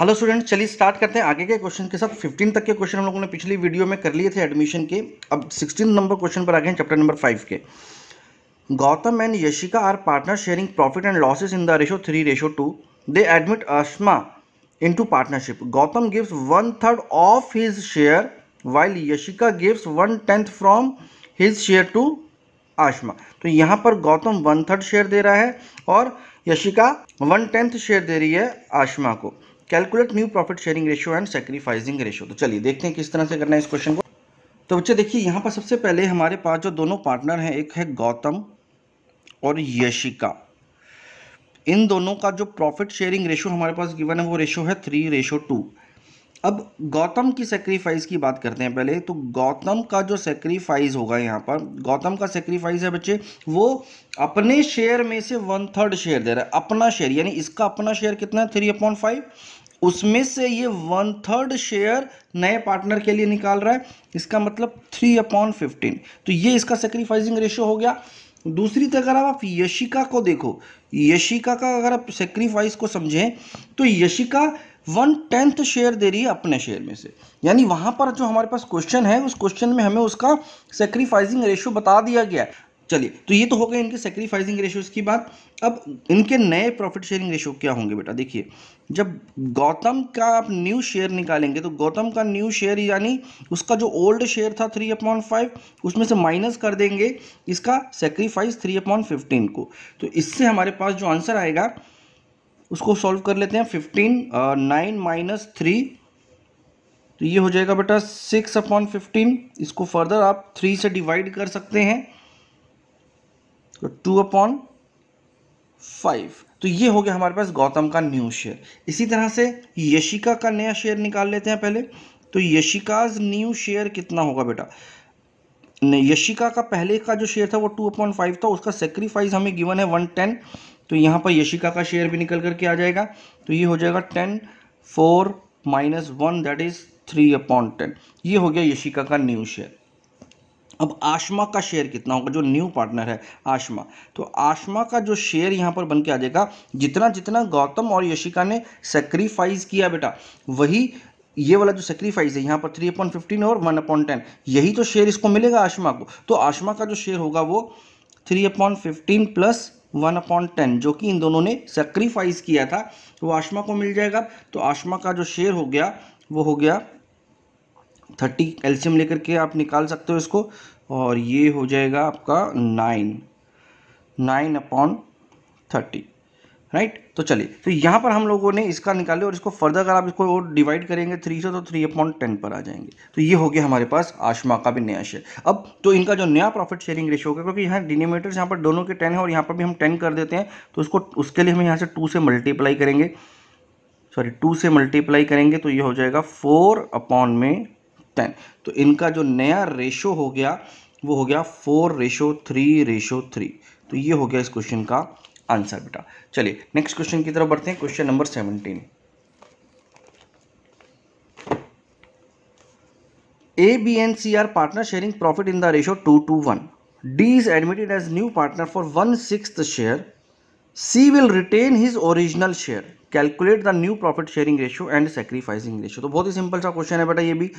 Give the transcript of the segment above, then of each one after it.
hello student चलिए start करते हैं आगे के क्वेश्चन के साथ 15 तक के क्वेश्चन हम लोगों ने पिछली वीडियो में कर लिए थे एडमिशन के अब 16 नंबर क्वेश्चन पर आ गए हैं चैप्टर नंबर फाइव के Gautam and Yashika are partner sharing profit and losses in the ratio three ratio two they admit Ashma into partnership Gautam gives one third of his share while Yashika gives one tenth from his share to Ashma तो यहाँ पर Gautam one third share दे रहा है और Yashika one tenth share दे रही है आशमा को calculate new profit sharing ratio and sacrificing ratio तो चलिए देखते हैं किस तरह से करना है इस क्वेश्चन को तो बच्चे देखिए यहाँ पर सबसे पहले हमारे पास जो दोनों पार्टनर हैं एक है गौतम और यशिका इन दोनों का जो प्रॉफिट शेयरिंग रेशियो हमारे पास गिवन है वो रेशियो है थ्री रेशो टू अब गौतम की सेक्रीफाइस की बात करते हैं पहले तो गौतम का जो सेक्रीफाइस होगा यहाँ पर गौतम का सेक्रीफाइस है बच्चे वो अपने शेयर में से वन थर्ड शेयर दे रहा है अपना शेयर यानी इसका अपना शेयर कितना है थ्री अपॉइंट फाइव उसमें से ये वन थर्ड शेयर नए पार्टनर के लिए निकाल रहा है इसका मतलब थ्री अपॉन फिफ्टीन तो ये इसका सेक्रीफाइसिंग रेशियो हो गया दूसरी तरह अगर आप यशिका को देखो यशिका का अगर आप सेक्रीफाइस को समझें तो यशिका वन टेंथ शेयर दे रही है अपने शेयर में से यानी वहां पर जो हमारे पास क्वेश्चन है उस क्वेश्चन में हमें उसका सेक्रीफाइसिंग रेशियो बता दिया गया है चलिए तो ये तो हो गए इनके सेक्रीफाइसिंग रेशियोज की बात अब इनके नए प्रॉफिट शेयरिंग रेशियो क्या होंगे बेटा देखिए जब गौतम का आप न्यू शेयर निकालेंगे तो गौतम का न्यू शेयर यानी उसका जो ओल्ड शेयर था थ्री अपॉइंट फाइव उसमें से माइनस कर देंगे इसका सेक्रीफाइस थ्री अपॉइंट फिफ्टीन को तो इससे हमारे पास जो आंसर आएगा उसको सॉल्व कर लेते हैं फिफ्टीन नाइन माइनस थ्री तो ये हो जाएगा बेटा सिक्स अपॉन फिफ्टीन इसको फर्दर आप थ्री से डिवाइड कर सकते हैं तो टू अपॉन फाइव तो ये हो गया हमारे पास गौतम का न्यू शेयर इसी तरह से यशिका का नया शेयर निकाल लेते हैं पहले तो यशिकाज न्यू शेयर कितना होगा बेटा यशिका का पहले का जो शेयर था वो टू अपॉइंट फाइव था उसका सेक्रीफाइस हमें गिवन है वन टेन तो यहाँ पर यशिका का शेयर भी निकल करके आ जाएगा तो ये हो जाएगा ten four minus one that is three upon ten ये हो गया यशिका का न्यू शेयर अब आशमा का शेयर कितना होगा जो न्यू पार्टनर है आशमा तो आशमा का जो शेयर यहाँ पर बन के आ जाएगा जितना जितना गौतम और यशिका ने सेक्रीफाइस किया बेटा वही ये वाला जो सेक्रीफाइस है यहाँ पर थ्री अपॉइंट फिफ्टीन और वन अपॉइंट टेन यही तो शेयर इसको मिलेगा आशमा को तो आशमा का जो शेयर होगा वो three upon fifteen plus one upon ten जो कि इन दोनों ने सेक्रीफाइस किया था वो आशमा को मिल जाएगा तो आशमा का जो शेयर हो गया वो हो गया थर्टी कैल्शियम लेकर के आप निकाल सकते हो इसको और ये हो जाएगा आपका nine nine upon thirty right तो चलिए तो यहाँ पर हम लोगों ने इसका निकाले और इसको फर्दर अगर आप इसको और डिवाइड करेंगे थ्री से तो थ्री अपॉइंट टेन पर आ जाएंगे तो ये हो गया हमारे पास आशमा का भी नया शेयर अब तो इनका जो नया प्रॉफिट शेयरिंग रेशियो होगा क्योंकि यहाँ डिनोमेटर्स यहाँ पर दोनों के टेन है और यहाँ पर भी हम टेन कर देते हैं तो उसको उसके लिए हम यहाँ से टू से मल्टीप्लाई करेंगे सॉरी टू से मल्टीप्लाई करेंगे तो ये हो जाएगा फोर अपॉन में टेन तो इनका जो नया रेशो हो गया वो हो गया four ratio three ratio three तो ये हो गया इस क्वेश्चन का आंसर बेटा चलिए नेक्स्ट क्वेश्चन की तरफ बढ़ते हैं question number seventeen A B and C are partner sharing profit in the ratio two two one D is admitted as new partner for one six share C will retain his original share calculate the new profit sharing ratio and sacrificing ratio तो बहुत ही simple सा question है बेटा ये भी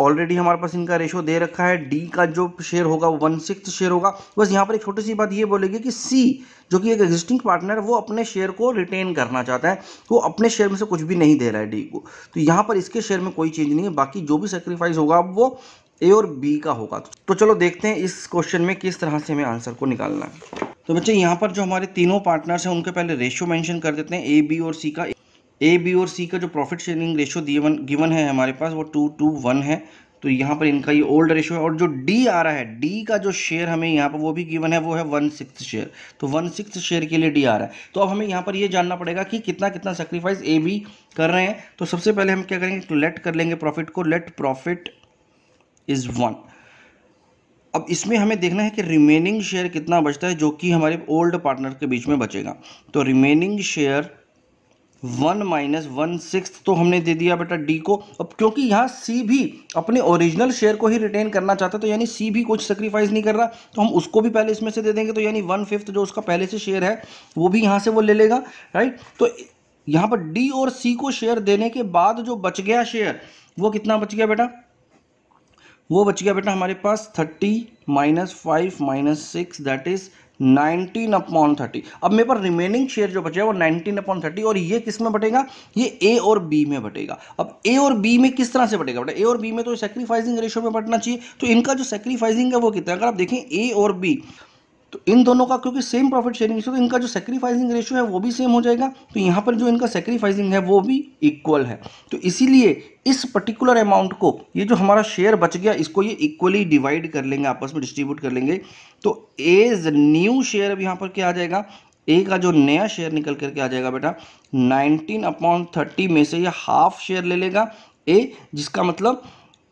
already हमारे पास इनका ratio दे रखा है डी का जो शेयर होगा वो वन सिक्स शेयर होगा बस यहाँ पर एक छोटी सी बात ये बोलेगी कि सी जो कि एक एग्जिस्टिंग पार्टनर है वो अपने शेयर को रिटेन करना चाहता है वो अपने शेयर में से कुछ भी नहीं दे रहा है डी को तो यहाँ पर इसके शेयर में कोई चेंज नहीं है बाकी जो भी सेक्रीफाइस होगा वो ए और बी का होगा तो चलो देखते हैं इस क्वेश्चन में किस तरह से हमें आंसर को निकालना है तो बच्चे यहाँ पर जो हमारे तीनों पार्टनर्स हैं उनके पहले रेशियो मेंशन कर देते हैं ए बी और सी का ए बी और सी का जो profit sharing ratio given given है हमारे पास वो टू टू वन है तो यहाँ पर इनका ये ओल्ड रेशो है और जो डी आ रहा है डी का जो शेयर हमें यहाँ पर वो भी गिवन है वो है वन सिक्स शेयर तो वन सिक्स शेयर के लिए डी आ रहा है तो अब हमें यहाँ पर ये जानना पड़ेगा कि कितना कितना सेक्रीफाइस ए बी कर रहे हैं तो सबसे पहले हम क्या करेंगे तो लेट कर लेंगे प्रॉफिट को लेट प्रॉफिट इज़ वन अब इसमें हमें देखना है कि रिमेनिंग शेयर कितना बचता है जो कि हमारे ओल्ड पार्टनर के बीच में बचेगा तो remaining share one minus one six तो हमने दे दिया बेटा डी को अब क्योंकि यहाँ सी भी अपने ओरिजिनल शेयर को ही रिटेन करना चाहता तो यानी सी भी कुछ सेक्रीफाइस नहीं कर रहा तो हम उसको भी पहले इसमें से दे देंगे तो यानी वन फिफ्थ जो उसका पहले से शेयर है वो भी यहाँ से वो ले लेगा राइट तो यहाँ पर डी और सी को शेयर देने के बाद जो बच गया शेयर वो कितना बच गया बेटा वो बच गया बेटा हमारे पास thirty minus five minus six that is nineteen upon thirty अब मेरे पर रिमेनिंग शेयर जो बचे वो नाइनटीन अपॉन थर्टी और ये किस में बटेगा ये ए और बी में बटेगा अब ए और बी में किस तरह से बटेगा बटे ए और बी में तो सेक्रीफाइसिंग रेशियो में बटना चाहिए तो इनका जो सेक्रीफाइसिंग है वो कितना अगर आप देखें ए और बी तो इन दोनों का क्योंकि सेम प्रॉफिट शेयरिंग रेशियो तो इनका जो सेक्रीफाइसिंग रेशियो है वो भी सेम हो जाएगा तो यहाँ पर जो इनका सेक्रीफाइसिंग है वो भी इक्वल है तो इसीलिए इस पर्टिकुलर अमाउंट को ये जो हमारा शेयर बच गया इसको ये इक्वली डिवाइड कर लेंगे आपस में डिस्ट्रीब्यूट कर लेंगे तो एज न्यू शेयर अब यहाँ पर क्या आ जाएगा ए का जो नया शेयर निकल करके आ जाएगा बेटा नाइनटीन अपॉन थर्टी में से यह हाफ शेयर ले लेगा ए जिसका मतलब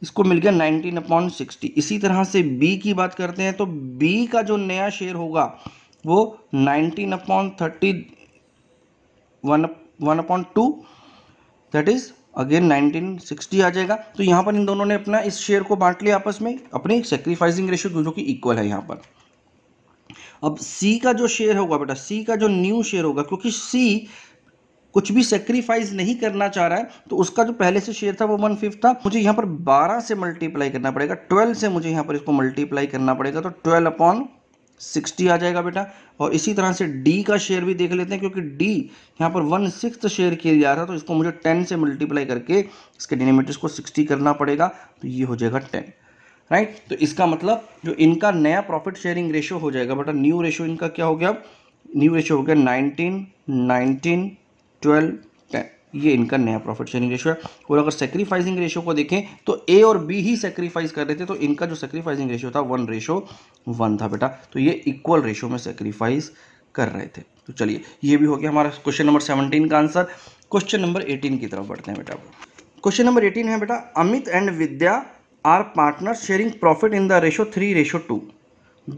इसको मिल गया नाइनटीन अपॉन सिक्सटी इसी तरह से बी की बात करते हैं तो बी का जो नया शेयर होगा वो nineteen upon thirty one one upon two that is again 1960 आ जाएगा तो यहाँ पर इन दोनों ने अपना इस शेयर को बांट लिया आपस में अपनी सेक्रीफाइसिंग रेशियो जो कि इक्वल है यहाँ पर अब सी का जो शेयर होगा बेटा सी का जो न्यू शेयर होगा क्योंकि सी कुछ भी सेक्रीफाइस नहीं करना चाह रहा है तो उसका जो पहले से शेयर था वो वन फिफ्थ था मुझे यहाँ पर बारह से मल्टीप्लाई करना पड़ेगा ट्वेल्व से मुझे यहाँ पर इसको मल्टीप्लाई करना पड़ेगा तो ट्वेल्व अपॉन सिक्सटी आ जाएगा बेटा और इसी तरह से डी का शेयर भी देख लेते हैं क्योंकि डी यहाँ पर वन सिक्स शेयर किया जा रहा था तो इसको मुझे टेन से मल्टीप्लाई करके इसके डिनोमीटर्स को सिक्सटी करना पड़ेगा तो ये हो जाएगा टेन राइट तो इसका मतलब जो इनका नया प्रॉफिट शेयरिंग रेशो हो जाएगा बेटा न्यू रेशो इनका क्या हो गया न्यू रेशो हो गया नाइनटीन नाइनटीन ट्वेल्व ये इनका नया प्रॉफिट शेयरिंग रेशियो है और अगर सेक्रीफाइसिंग रेशियो को देखें तो ए और बी ही सेक्रीफाइस कर रहे थे तो इनका जो सेक्रीफाइसिंग रेशियो था वन रेशो वन था बेटा तो ये इक्वल रेशियो में सेक्रीफाइस कर रहे थे तो चलिए ये भी हो गया हमारा क्वेश्चन नंबर सेवनटीन का आंसर क्वेश्चन नंबर एटीन की तरफ बढ़ते हैं बेटा क्वेश्चन नंबर एटीन है बेटा Amit and Vidya are partner sharing profit in the ratio three ratio two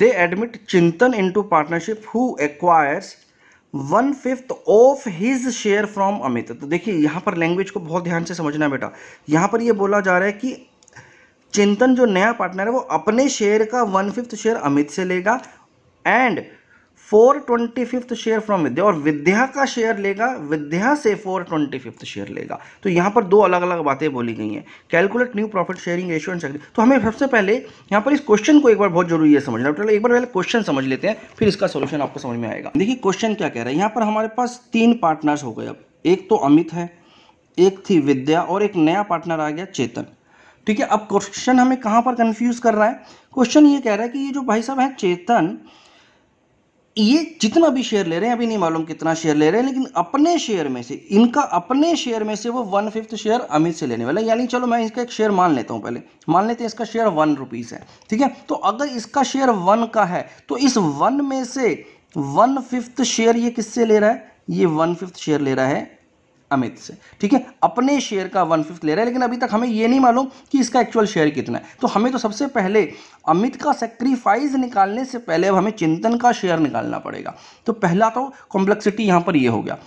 they admit Chintan into partnership who acquires one fifth of his share from Amit तो देखिए यहाँ पर लैंग्वेज को बहुत ध्यान से समझना बेटा यहाँ पर ये बोला जा रहा है कि चिंतन जो नया पार्टनर है वो अपने शेयर का वन फिफ्थ शेयर अमित से लेगा and four twenty fifth share from Vidya और विद्या का शेयर लेगा विद्या से फोर ट्वेंटी फिफ्थ शेयर लेगा तो यहाँ पर दो अलग अलग बातें बोली गई हैं calculate new profit sharing ratio and salary तो हमें सबसे पहले यहाँ पर इस क्वेश्चन को एक बार बहुत जरूरी है समझना तो एक बार पहले क्वेश्चन समझ लेते हैं फिर इसका सोल्यूशन आपको समझ में आएगा देखिए क्वेश्चन क्या कह रहा है यहाँ पर हमारे पास तीन पार्टनर्स हो गए अब एक तो अमित है एक थी विद्या और एक नया पार्टनर आ गया चेतन ठीक है अब क्वेश्चन हमें कहाँ पर कन्फ्यूज़ कर रहा है क्वेश्चन ये कह रहा है कि ये जो भाई साहब हैं चेतन ये जितना भी शेयर ले रहे हैं अभी नहीं मालूम कितना शेयर ले रहे हैं लेकिन अपने शेयर में से इनका अपने शेयर में से वो वन फिफ्थ शेयर अमित से लेने वाला है यानी चलो मैं इसका एक शेयर मान लेता हूं पहले मान लेते हैं इसका शेयर वन रुपीज़ है ठीक है तो अगर इसका शेयर वन का है तो इस वन में से वन फिफ्थ शेयर ये किससे ले रहा है ये वन फिफ्थ शेयर ले रहा है अमित से ठीक है अपने शेयर का वन फिफ्थ ले रहा है लेकिन अभी तक हमें ये नहीं मालूम कि इसका एक्चुअल शेयर कितना है तो हमें तो सबसे पहले अमित का सेक्रीफाइज निकालने से पहले अब हमें चिंतन का शेयर निकालना पड़ेगा तो पहला तो कॉम्प्लेक्सिटी यहाँ पर ये हो गया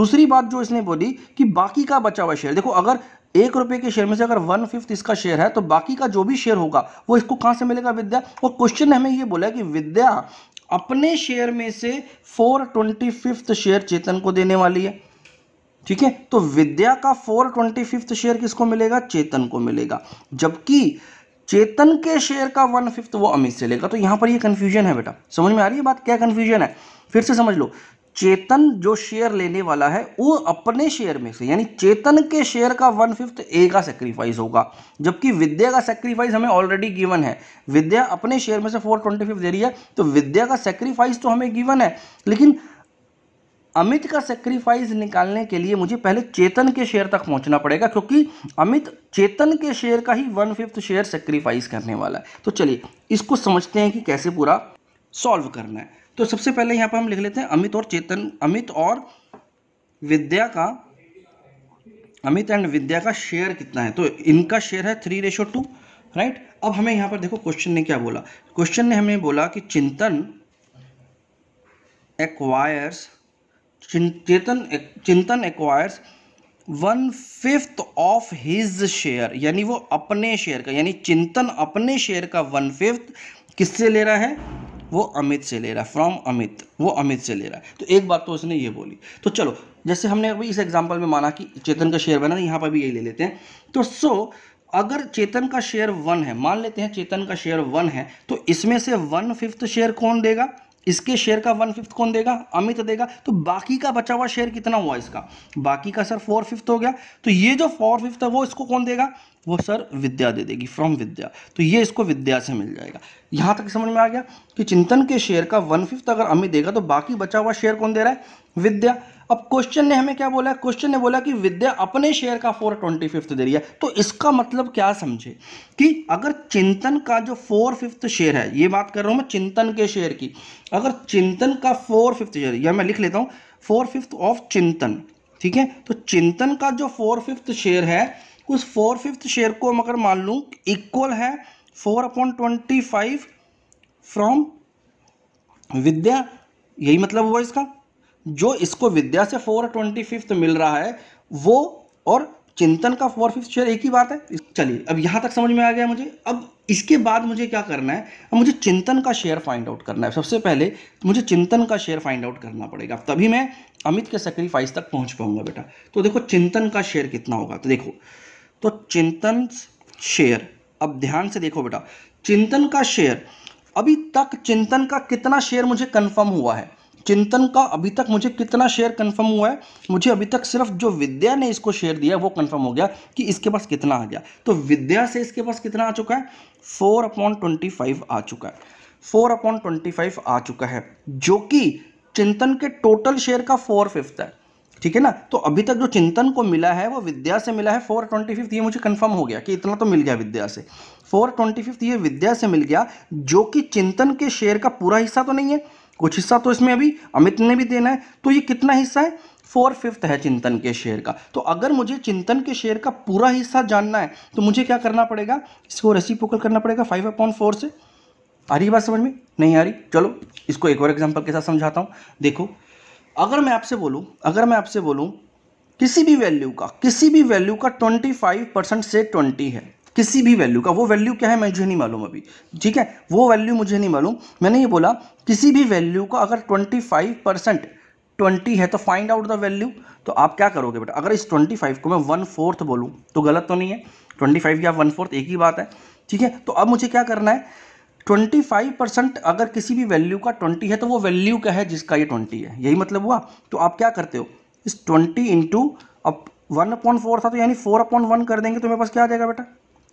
दूसरी बात जो इसने बोली कि बाकी का बचा हुआ शेयर देखो अगर एक रुपये के शेयर में से अगर वन फिफ्थ इसका शेयर है तो बाकी का जो भी शेयर होगा वो इसको कहाँ से मिलेगा विद्या और क्वेश्चन ने हमें ये बोला कि विद्या अपने शेयर में से four twenty fifth share Chetan को देने वाली है ठीक है तो विद्या का फोर ट्वेंटी फिफ्थ शेयर किसको मिलेगा चेतन को मिलेगा जबकि चेतन के शेयर का वन फिफ्थ वो अमित से लेगा तो यहां पर ये कंफ्यूजन है बेटा समझ में आ रही है बात क्या कंफ्यूजन है फिर से समझ लो चेतन जो शेयर लेने वाला है वो अपने शेयर में से यानी चेतन के शेयर का वन फिफ्थ ए का सेक्रीफाइस होगा जबकि विद्या का सेक्रीफाइस हमें ऑलरेडी गिवन है विद्या अपने शेयर में से फोर ट्वेंटी फिफ्थ दे रही है तो विद्या का सेक्रीफाइस तो हमें गिवन है लेकिन अमित का सेक्रीफाइस निकालने के लिए मुझे पहले चेतन के शेयर तक पहुंचना पड़ेगा क्योंकि अमित चेतन के शेयर का ही वन फिफ्थ शेयर सेक्रीफाइस करने वाला है तो चलिए इसको समझते हैं कि कैसे पूरा सॉल्व करना है तो सबसे पहले यहाँ पर हम लिख लेते हैं अमित और चेतन अमित और विद्या का अमित एंड विद्या का शेयर कितना है तो इनका शेयर है थ्री रेशो टू राइट अब हमें यहाँ पर देखो क्वेश्चन ने क्या बोला क्वेश्चन ने हमें बोला कि चिंतन acquires Chetan Chintan acquires one fifth of his share यानी वो अपने शेयर का यानी चिंतन अपने शेयर का वन फिफ्थ किससे ले रहा है वो अमित से ले रहा है फ्रॉम अमित वो अमित से ले रहा है तो एक बात तो उसने ये बोली तो चलो जैसे हमने अभी इस एग्जाम्पल में माना कि चेतन का शेयर बना तो यहाँ पर भी यही ले लेते हैं तो सो अगर चेतन का शेयर वन है मान लेते हैं चेतन का शेयर वन है तो इसमें से वन फिफ्थ शेयर कौन देगा इसके शेयर का वन फिफ्थ कौन देगा अमित देगा तो बाकी का बचा हुआ शेयर कितना हुआ इसका बाकी का सर फोर फिफ्थ हो गया तो ये जो फोर फिफ्थ है वो इसको कौन देगा वो सर विद्या दे देगी फ्रॉम विद्या तो ये इसको विद्या से मिल जाएगा यहाँ तक समझ में आ गया कि चिंतन के शेयर का वन फिफ्थ अगर अमित देगा तो बाकी बचा हुआ शेयर कौन दे रहा है विद्या अब क्वेश्चन ने हमें क्या बोला क्वेश्चन ने बोला कि विद्या अपने शेयर का फोर ट्वेंटी फिफ्थ दे रही है तो इसका मतलब क्या समझे कि अगर चिंतन का जो फोर फिफ्थ शेयर है ये बात कर रहा हूं मैं चिंतन के शेयर की अगर चिंतन का फोर फिफ्थ शेयर यह मैं लिख लेता हूँ फोर फिफ्थ ऑफ चिंतन ठीक है तो चिंतन का जो फोर फिफ्थ शेयर है उस फोर फिफ्थ शेयर को मगर मान लू इक्वल है four upon twenty five from Vidya यही मतलब हुआ इसका जो इसको विद्या से फोर ट्वेंटी फिफ्थ मिल रहा है वो और चिंतन का फोर फिफ्थ शेयर एक ही बात है चलिए अब यहाँ तक समझ में आ गया मुझे अब इसके बाद मुझे क्या करना है अब मुझे चिंतन का शेयर फाइंड आउट करना है सबसे पहले मुझे चिंतन का शेयर फाइंड आउट करना पड़ेगा तभी मैं अमित के सेक्रीफाइस तक पहुँच पाऊंगा बेटा तो देखो चिंतन का शेयर कितना होगा तो देखो तो चिंतन शेयर अब ध्यान से देखो बेटा चिंतन का शेयर अभी तक चिंतन का कितना शेयर मुझे कन्फर्म हुआ है चिंतन का अभी तक मुझे कितना शेयर कंफर्म हुआ है मुझे अभी तक सिर्फ जो विद्या ने इसको शेयर दिया वो कंफर्म हो गया कि इसके पास कितना आ गया तो विद्या से इसके पास कितना आ चुका है फोर अपॉन ट्वेंटी फाइव आ चुका है फोर अपॉन ट्वेंटी फाइव आ चुका है जो कि चिंतन के टोटल शेयर का फोर फिफ्थ है ठीक है ना तो अभी तक जो चिंतन को मिला है वो विद्या से मिला है फोर ट्वेंटी फिफ्थ ये मुझे कंफर्म हो गया कि इतना तो मिल गया विद्या से फोर ट्वेंटी फिफ्थ ये विद्या से मिल गया जो कि चिंतन के शेयर का पूरा हिस्सा तो नहीं है कुछ हिस्सा तो इसमें अभी अमित ने भी देना है तो ये कितना हिस्सा है फोर फिफ्थ है चिंतन के शेयर का तो अगर मुझे चिंतन के शेयर का पूरा हिस्सा जानना है तो मुझे क्या करना पड़ेगा इसको पोकल करना पड़ेगा फाइव अपॉइंट फोर से आ रही बात समझ में नहीं आ रही चलो इसको एक और एग्जाम्पल के साथ समझाता हूँ देखो अगर मैं आपसे बोलूँ अगर मैं आपसे बोलूँ किसी भी वैल्यू का किसी भी वैल्यू का ट्वेंटी फाइव परसेंट से ट्वेंटी है किसी भी वैल्यू का वो वैल्यू क्या है मुझे नहीं मालूम अभी ठीक है वो वैल्यू मुझे नहीं मालूम मैंने ये बोला किसी भी वैल्यू का अगर ट्वेंटी फाइव परसेंट ट्वेंटी है तो फाइंड आउट द वैल्यू तो आप क्या करोगे बेटा अगर इस ट्वेंटी फाइव को मैं वन फोर्थ बोलूँ तो गलत तो नहीं है ट्वेंटी फाइव या वन फोर्थ एक ही बात है ठीक है तो अब मुझे क्या करना है ट्वेंटी फाइव परसेंट अगर किसी भी वैल्यू का ट्वेंटी है तो वो वैल्यू क्या है जिसका ये ट्वेंटी है यही मतलब हुआ तो आप क्या करते हो इस ट्वेंटी इंटू अब वन अपॉइंट फोर था तो यानी फोर अपॉइंट वन कर देंगे तो मेरे पास क्या आ जाएगा बेटा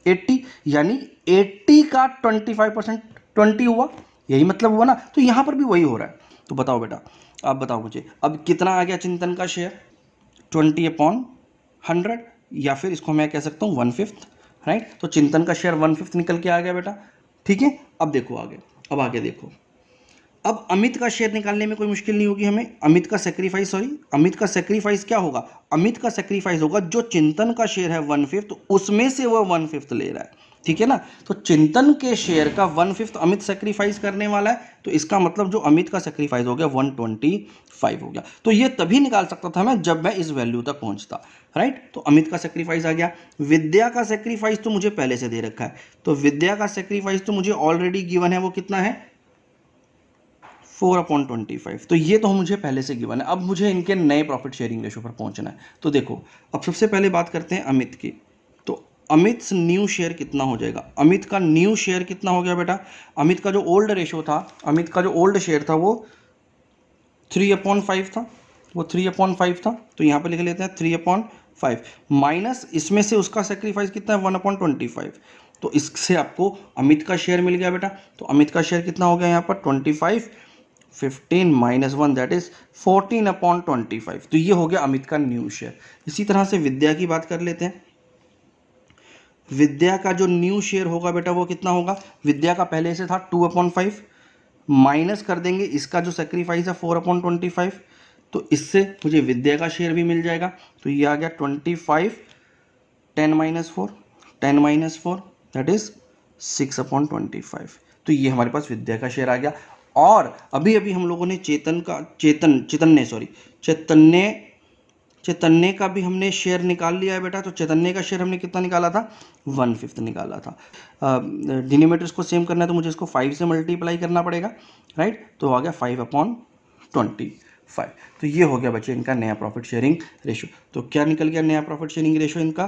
एट्टी यानी एट्टी का ट्वेंटी फाइव परसेंट ट्वेंटी हुआ यही मतलब हुआ ना तो यहाँ पर भी वही हो रहा है तो बताओ बेटा आप बताओ मुझे अब कितना आ गया चिंतन का शेयर ट्वेंटी अपॉन हंड्रेड या फिर इसको मैं कह सकता हूँ वन फिफ्थ राइट तो चिंतन का शेयर वन फिफ्थ निकल के आ गया बेटा ठीक है अब देखो आगे अब आगे देखो अब अमित का शेयर निकालने में कोई मुश्किल नहीं होगी हमें अमित का सेक्रीफाइस सॉरी अमित का सेक्रीफाइस क्या होगा अमित का सेक्रीफाइस होगा जो चिंतन का शेयर है वन फिफ्थ उसमें से वह वन फिफ्थ ले रहा है ठीक है ना तो चिंतन के शेयर का वन फिफ्थ अमित सेक्रीफाइस करने वाला है तो इसका मतलब जो अमित का सेक्रीफाइस हो गया वन ट्वेंटी फाइव हो गया तो ये तभी निकाल सकता था मैं जब मैं इस वैल्यू तक पहुंचता राइट तो अमित का सेक्रीफाइस आ गया विद्या का सेक्रीफाइस तो मुझे पहले से दे रखा है तो विद्या का सेक्रीफाइस तो मुझे ऑलरेडी गिवन है वो कितना है फोर अपॉन ट्वेंटी फाइव तो ये तो मुझे पहले से गिवन है अब मुझे इनके नए प्रॉफिट शेयरिंग रेशो पर पहुंचना है तो देखो अब सबसे पहले बात करते हैं अमित की तो अमित न्यू शेयर कितना हो जाएगा अमित का न्यू शेयर कितना हो गया बेटा अमित का जो ओल्ड रेशो था अमित का जो ओल्ड शेयर था वो थ्री अपॉन फाइव था वो थ्री अपॉन फाइव था तो यहाँ पर लिख लेते हैं थ्री अपॉन फाइव माइनस इसमें से उसका सेक्रीफाइस कितना है वन अपॉन ट्वेंटी फाइव तो इससे आपको अमित का शेयर मिल गया बेटा तो अमित का शेयर कितना हो गया यहाँ पर twenty five fifteen minus one that is fourteen upon twenty five तो ये हो गया अमित का न्यू शेयर इसी तरह से विद्या की बात कर लेते हैं विद्या का जो न्यू शेयर होगा बेटा वो कितना होगा विद्या का पहले से था टू अपॉन फाइव माइनस कर देंगे इसका जो सेक्रीफाइस है फोर अपॉन ट्वेंटी फाइव तो इससे मुझे विद्या का शेयर भी मिल जाएगा तो ये आ गया twenty five ten minus four ten minus four that is six upon twenty five तो ये हमारे पास विद्या का शेयर आ गया और अभी अभी हम लोगों ने चेतन का चेतन चैतन्य सॉरी चैतन्य चैतन्य का भी हमने शेयर निकाल लिया है बेटा तो चैतन्य का शेयर हमने कितना निकाला था वन फिफ्थ निकाला था डिनोमीटर्स को सेम करना है तो मुझे इसको फाइव से मल्टीप्लाई करना पड़ेगा राइट तो आ गया फाइव अपॉन ट्वेंटी फाइव तो ये हो गया बच्चे इनका नया प्रॉफिट शेयरिंग रेशो तो क्या निकल गया नया प्रॉफिट शेयरिंग रेशो इनका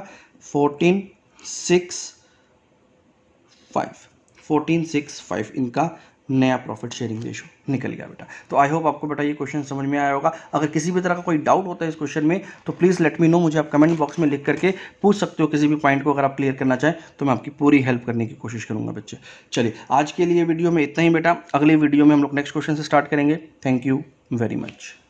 fourteen six five fourteen six five इनका नया प्रॉफिट शेयरिंग रेशो निकल गया बेटा तो आई होप आपको बेटा ये क्वेश्चन समझ में आया होगा अगर किसी भी तरह का कोई डाउट होता है इस क्वेश्चन में तो प्लीज़ लेट मी नो मुझे आप कमेंट बॉक्स में लिख करके पूछ सकते हो किसी भी पॉइंट को अगर आप क्लियर करना चाहें तो मैं आपकी पूरी हेल्प करने की कोशिश करूँगा बच्चे चलिए आज के लिए वीडियो में इतना ही बेटा अगले वीडियो में हम लोग नेक्स्ट क्वेश्चन से स्टार्ट करेंगे थैंक यू वेरी मच